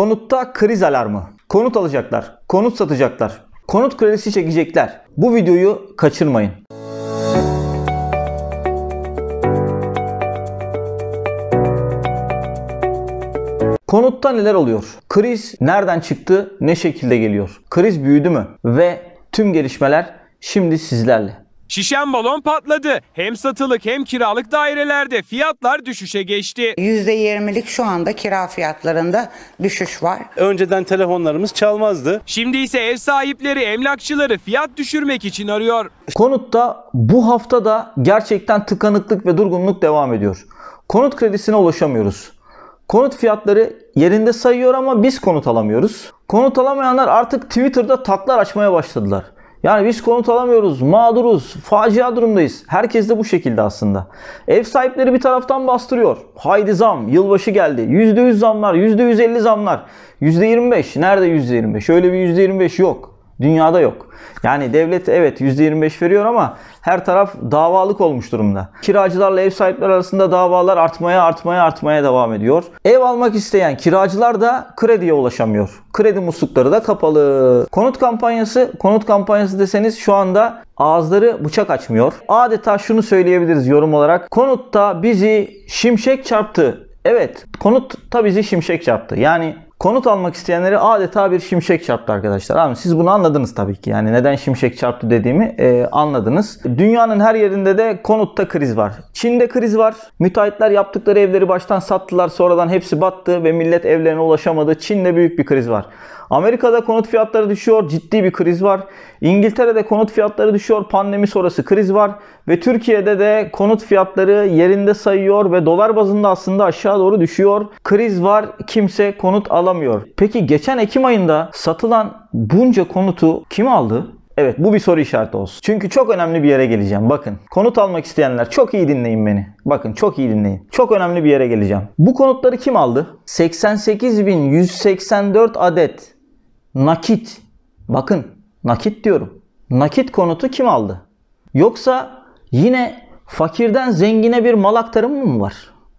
Konutta kriz alarmı. Konut alacaklar, konut satacaklar, konut kredisi çekecekler. Bu videoyu kaçırmayın. Konutta neler oluyor? Kriz nereden çıktı? Ne şekilde geliyor? Kriz büyüdü mü? Ve tüm gelişmeler şimdi sizlerle. Şişen balon patladı. Hem satılık hem kiralık dairelerde fiyatlar düşüşe geçti. %20'lik şu anda kira fiyatlarında düşüş var. Önceden telefonlarımız çalmazdı. Şimdi ise ev sahipleri emlakçıları fiyat düşürmek için arıyor. Konutta bu hafta da gerçekten tıkanıklık ve durgunluk devam ediyor. Konut kredisine ulaşamıyoruz. Konut fiyatları yerinde sayıyor ama biz konut alamıyoruz. Konut alamayanlar artık Twitter'da taklar açmaya başladılar. Yani biz konut alamıyoruz, mağduruz, facia durumdayız. Herkes de bu şekilde aslında. Ev sahipleri bir taraftan bastırıyor. Haydi zam, yılbaşı geldi. %100 zamlar, %150 zamlar. %25, nerede %25? Şöyle bir %25 yok. Dünyada yok. Yani devlet evet %25 veriyor ama her taraf davalık olmuş durumda. Kiracılarla ev sahipleri arasında davalar artmaya artmaya artmaya devam ediyor. Ev almak isteyen kiracılar da krediye ulaşamıyor. Kredi muslukları da kapalı. Konut kampanyası, konut kampanyası deseniz şu anda ağızları bıçak açmıyor. Adeta şunu söyleyebiliriz yorum olarak. Konutta bizi şimşek çarptı. Evet, konutta bizi şimşek çarptı. Yani Konut almak isteyenleri adeta bir şimşek çarptı arkadaşlar. Abi siz bunu anladınız tabii ki. Yani neden şimşek çarptı dediğimi e, anladınız. Dünyanın her yerinde de konutta kriz var. Çin'de kriz var. Müteahhitler yaptıkları evleri baştan sattılar. Sonradan hepsi battı ve millet evlerine ulaşamadı. Çin'de büyük bir kriz var. Amerika'da konut fiyatları düşüyor. Ciddi bir kriz var. İngiltere'de konut fiyatları düşüyor. Pandemi sonrası kriz var. Ve Türkiye'de de konut fiyatları yerinde sayıyor ve dolar bazında aslında aşağı doğru düşüyor. Kriz var. Kimse konut alamıyor. Peki geçen Ekim ayında satılan bunca konutu kim aldı? Evet bu bir soru işareti olsun. Çünkü çok önemli bir yere geleceğim. Bakın konut almak isteyenler çok iyi dinleyin beni. Bakın çok iyi dinleyin. Çok önemli bir yere geleceğim. Bu konutları kim aldı? 88.184 adet nakit. Bakın nakit diyorum. Nakit konutu kim aldı? Yoksa yine fakirden zengine bir mal aktarımı mı var?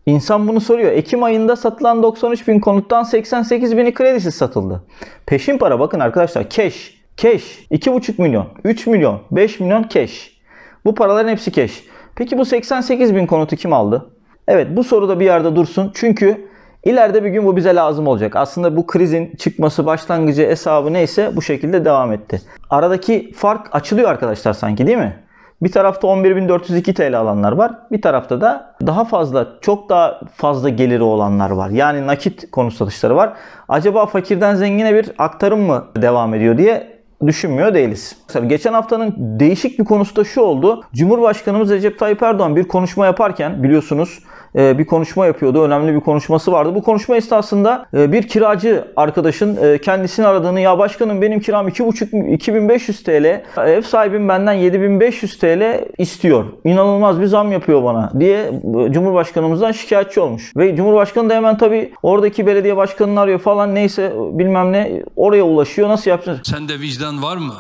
İnsan bunu soruyor. Ekim ayında satılan 93 bin konuttan 88 bini kredisiz satıldı. Peşin para bakın arkadaşlar. Keş. Keş. 2,5 milyon. 3 milyon. 5 milyon keş. Bu paraların hepsi keş. Peki bu 88 bin konutu kim aldı? Evet bu soruda bir yerde dursun. Çünkü İleride bir gün bu bize lazım olacak. Aslında bu krizin çıkması başlangıcı hesabı neyse bu şekilde devam etti. Aradaki fark açılıyor arkadaşlar sanki değil mi? Bir tarafta 11.402 TL alanlar var. Bir tarafta da daha fazla, çok daha fazla geliri olanlar var. Yani nakit konu satışları var. Acaba fakirden zengine bir aktarım mı devam ediyor diye düşünmüyor değiliz. Mesela geçen haftanın değişik bir konusu da şu oldu. Cumhurbaşkanımız Recep Tayyip Erdoğan bir konuşma yaparken biliyorsunuz e, bir konuşma yapıyordu. Önemli bir konuşması vardı. Bu konuşma esnasında e, bir kiracı arkadaşın e, kendisini aradığını ya başkanım benim kiram 2500 TL ev sahibim benden 7500 TL istiyor. İnanılmaz bir zam yapıyor bana diye Cumhurbaşkanımızdan şikayetçi olmuş. Ve Cumhurbaşkanı da hemen tabii oradaki belediye başkanını arıyor falan neyse bilmem ne oraya ulaşıyor. Nasıl yapacağız? Sende vicdan var mı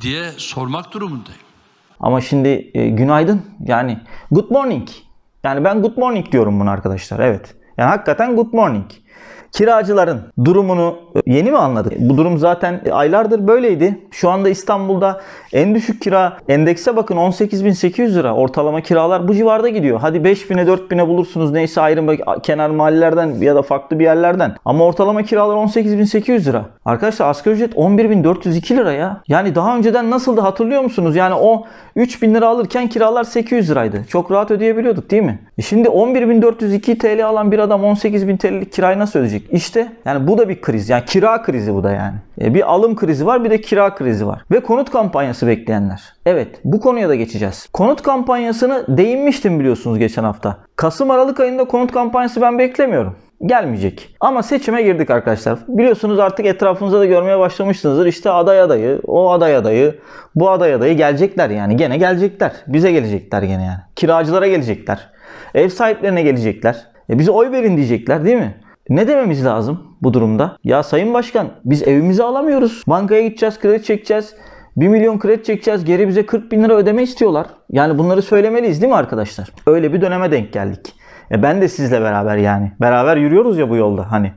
diye sormak durumundayım. Ama şimdi e, günaydın yani good morning yani ben good morning diyorum bunu arkadaşlar. Evet. Yani hakikaten good morning. Kiracıların durumunu e, yeni mi anladık? E, bu durum zaten e, aylardır böyleydi. Şu anda İstanbul'da en düşük kira endekse bakın 18.800 lira. Ortalama kiralar bu civarda gidiyor. Hadi 5.000'e 4.000'e bulursunuz neyse ayrı kenar mahallelerden ya da farklı bir yerlerden. Ama ortalama kiralar 18.800 lira. Arkadaşlar asgari ücret 11.402 lira ya. Yani daha önceden nasıldı hatırlıyor musunuz? Yani o 3.000 lira alırken kiralar 800 liraydı. Çok rahat ödeyebiliyorduk değil mi? E şimdi 11.402 TL alan bir adam 18.000 TL'lik kirayı nasıl ödeyecek? düşecek. İşte yani bu da bir kriz. Yani kira krizi bu da yani. E, bir alım krizi var bir de kira krizi var. Ve konut kampanyası bekleyenler. Evet bu konuya da geçeceğiz. Konut kampanyasını değinmiştim biliyorsunuz geçen hafta. Kasım Aralık ayında konut kampanyası ben beklemiyorum gelmeyecek. Ama seçime girdik arkadaşlar. Biliyorsunuz artık etrafınıza da görmeye başlamışsınızdır. İşte aday adayı, o aday adayı, bu aday adayı gelecekler yani. Gene gelecekler. Bize gelecekler gene yani. Kiracılara gelecekler. Ev sahiplerine gelecekler. E bize oy verin diyecekler değil mi? Ne dememiz lazım bu durumda? Ya Sayın Başkan biz evimizi alamıyoruz. Bankaya gideceğiz, kredi çekeceğiz. 1 milyon kredi çekeceğiz. Geri bize 40 bin lira ödeme istiyorlar. Yani bunları söylemeliyiz değil mi arkadaşlar? Öyle bir döneme denk geldik. E ben de sizle beraber yani. Beraber yürüyoruz ya bu yolda hani.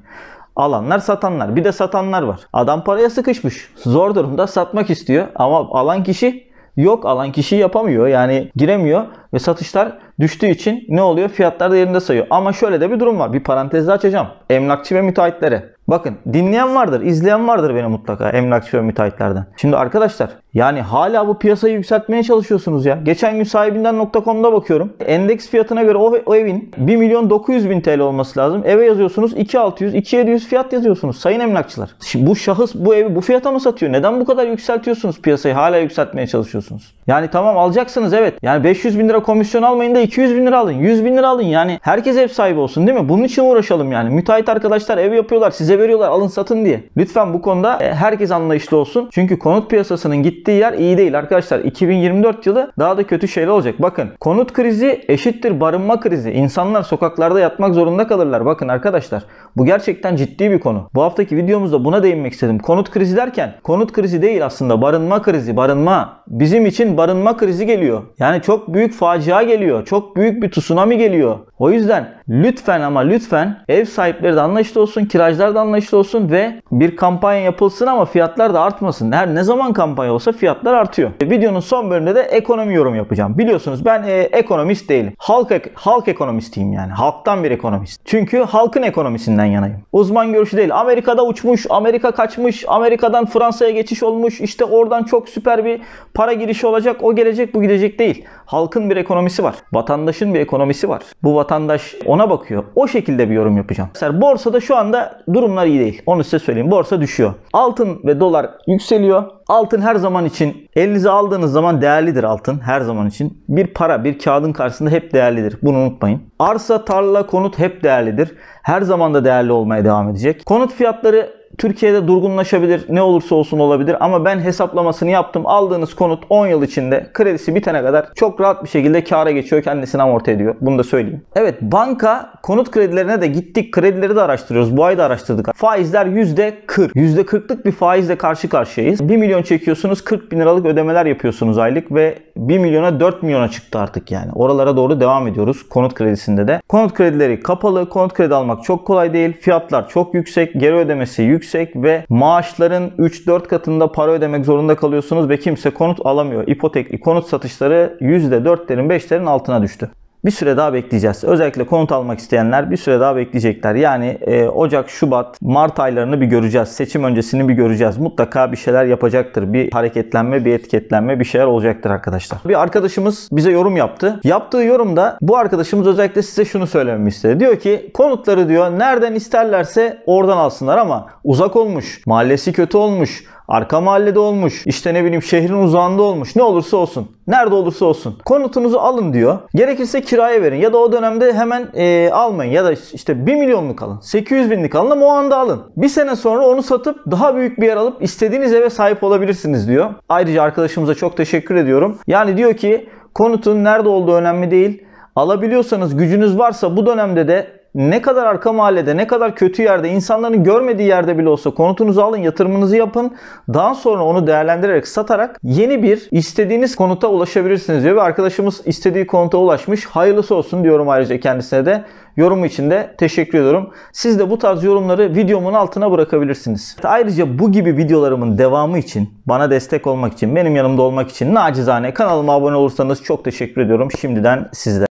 Alanlar satanlar. Bir de satanlar var. Adam paraya sıkışmış. Zor durumda satmak istiyor. Ama alan kişi yok. Alan kişi yapamıyor. Yani giremiyor. Ve satışlar düştüğü için ne oluyor? Fiyatlar da yerinde sayıyor. Ama şöyle de bir durum var. Bir parantez açacağım. Emlakçı ve müteahhitlere. Bakın dinleyen vardır, izleyen vardır beni mutlaka emlakçı ve müteahhitlerden. Şimdi arkadaşlar yani hala bu piyasayı yükseltmeye çalışıyorsunuz ya. Geçen gün sahibinden.com'da bakıyorum. Endeks fiyatına göre o, o evin 1 milyon 900 bin TL olması lazım. Eve yazıyorsunuz 2600, 2700 fiyat yazıyorsunuz sayın emlakçılar. Şimdi bu şahıs bu evi bu fiyata mı satıyor? Neden bu kadar yükseltiyorsunuz piyasayı? Hala yükseltmeye çalışıyorsunuz. Yani tamam alacaksınız evet. Yani 500 bin lira komisyon almayın da 200 bin lira alın. 100 bin lira alın. Yani herkes ev sahibi olsun değil mi? Bunun için uğraşalım yani. Müteahhit arkadaşlar ev yapıyorlar. size veriyorlar alın satın diye. Lütfen bu konuda e, herkes anlayışlı olsun. Çünkü konut piyasasının gittiği yer iyi değil arkadaşlar. 2024 yılı daha da kötü şeyler olacak. Bakın konut krizi eşittir barınma krizi. İnsanlar sokaklarda yatmak zorunda kalırlar. Bakın arkadaşlar bu gerçekten ciddi bir konu. Bu haftaki videomuzda buna değinmek istedim. Konut krizi derken konut krizi değil aslında barınma krizi barınma. Bizim için barınma krizi geliyor. Yani çok büyük facia geliyor. Çok büyük bir tsunami geliyor. O yüzden lütfen ama lütfen ev sahipleri de anlayışlı olsun. Kiracılar da anlayışlı anlayışlı olsun ve bir kampanya yapılsın ama fiyatlar da artmasın. Her ne zaman kampanya olsa fiyatlar artıyor. E, videonun son bölümünde de ekonomi yorum yapacağım. Biliyorsunuz ben e, ekonomist değilim. Halk ek, halk ekonomistiyim yani. Halktan bir ekonomist. Çünkü halkın ekonomisinden yanayım. Uzman görüşü değil. Amerika'da uçmuş, Amerika kaçmış, Amerika'dan Fransa'ya geçiş olmuş. İşte oradan çok süper bir para girişi olacak. O gelecek, bu gidecek değil. Halkın bir ekonomisi var. Vatandaşın bir ekonomisi var. Bu vatandaş ona bakıyor. O şekilde bir yorum yapacağım. Mesela borsada şu anda durumlar iyi değil. Onu size söyleyeyim. Borsa düşüyor. Altın ve dolar yükseliyor. Altın her zaman için elinize aldığınız zaman değerlidir altın her zaman için. Bir para, bir kağıdın karşısında hep değerlidir. Bunu unutmayın. Arsa, tarla, konut hep değerlidir. Her zaman da değerli olmaya devam edecek. Konut fiyatları Türkiye'de durgunlaşabilir, ne olursa olsun olabilir ama ben hesaplamasını yaptım. Aldığınız konut 10 yıl içinde kredisi bitene kadar çok rahat bir şekilde kâra geçiyor, kendisini amorti ediyor. Bunu da söyleyeyim. Evet, banka konut kredilerine de gittik. Kredileri de araştırıyoruz. Bu ay da araştırdık. Faizler %40. %40'lık bir faizle karşı karşıyayız. 1 milyon çekiyorsunuz, 40 bin liralık ödemeler yapıyorsunuz aylık ve 1 milyona 4 milyona çıktı artık yani. Oralara doğru devam ediyoruz konut kredisinde de. Konut kredileri kapalı. Konut kredi almak çok kolay değil. Fiyatlar çok yüksek. Geri ödemesi yüksek yüksek ve maaşların 3-4 katında para ödemek zorunda kalıyorsunuz ve kimse konut alamıyor. İpotekli konut satışları %4'lerin 5'lerin altına düştü bir süre daha bekleyeceğiz. Özellikle konut almak isteyenler bir süre daha bekleyecekler. Yani e, Ocak, Şubat, Mart aylarını bir göreceğiz. Seçim öncesini bir göreceğiz. Mutlaka bir şeyler yapacaktır. Bir hareketlenme, bir etiketlenme, bir şeyler olacaktır arkadaşlar. Bir arkadaşımız bize yorum yaptı. Yaptığı yorumda bu arkadaşımız özellikle size şunu söylememi istedi. Diyor ki konutları diyor nereden isterlerse oradan alsınlar ama uzak olmuş, mahallesi kötü olmuş, Arka mahallede olmuş. işte ne bileyim şehrin uzağında olmuş. Ne olursa olsun. Nerede olursa olsun. Konutunuzu alın diyor. Gerekirse kiraya verin. Ya da o dönemde hemen e, almayın. Ya da işte 1 milyonluk alın. 800 binlik alın ama o anda alın. Bir sene sonra onu satıp daha büyük bir yer alıp istediğiniz eve sahip olabilirsiniz diyor. Ayrıca arkadaşımıza çok teşekkür ediyorum. Yani diyor ki konutun nerede olduğu önemli değil. Alabiliyorsanız gücünüz varsa bu dönemde de ne kadar arka mahallede, ne kadar kötü yerde, insanların görmediği yerde bile olsa konutunuzu alın, yatırımınızı yapın. Daha sonra onu değerlendirerek satarak yeni bir istediğiniz konuta ulaşabilirsiniz diyor. Ve arkadaşımız istediği konuta ulaşmış. Hayırlısı olsun diyorum ayrıca kendisine de. Yorumu için de teşekkür ediyorum. Siz de bu tarz yorumları videomun altına bırakabilirsiniz. Ayrıca bu gibi videolarımın devamı için, bana destek olmak için, benim yanımda olmak için nacizane kanalıma abone olursanız çok teşekkür ediyorum. Şimdiden sizlere.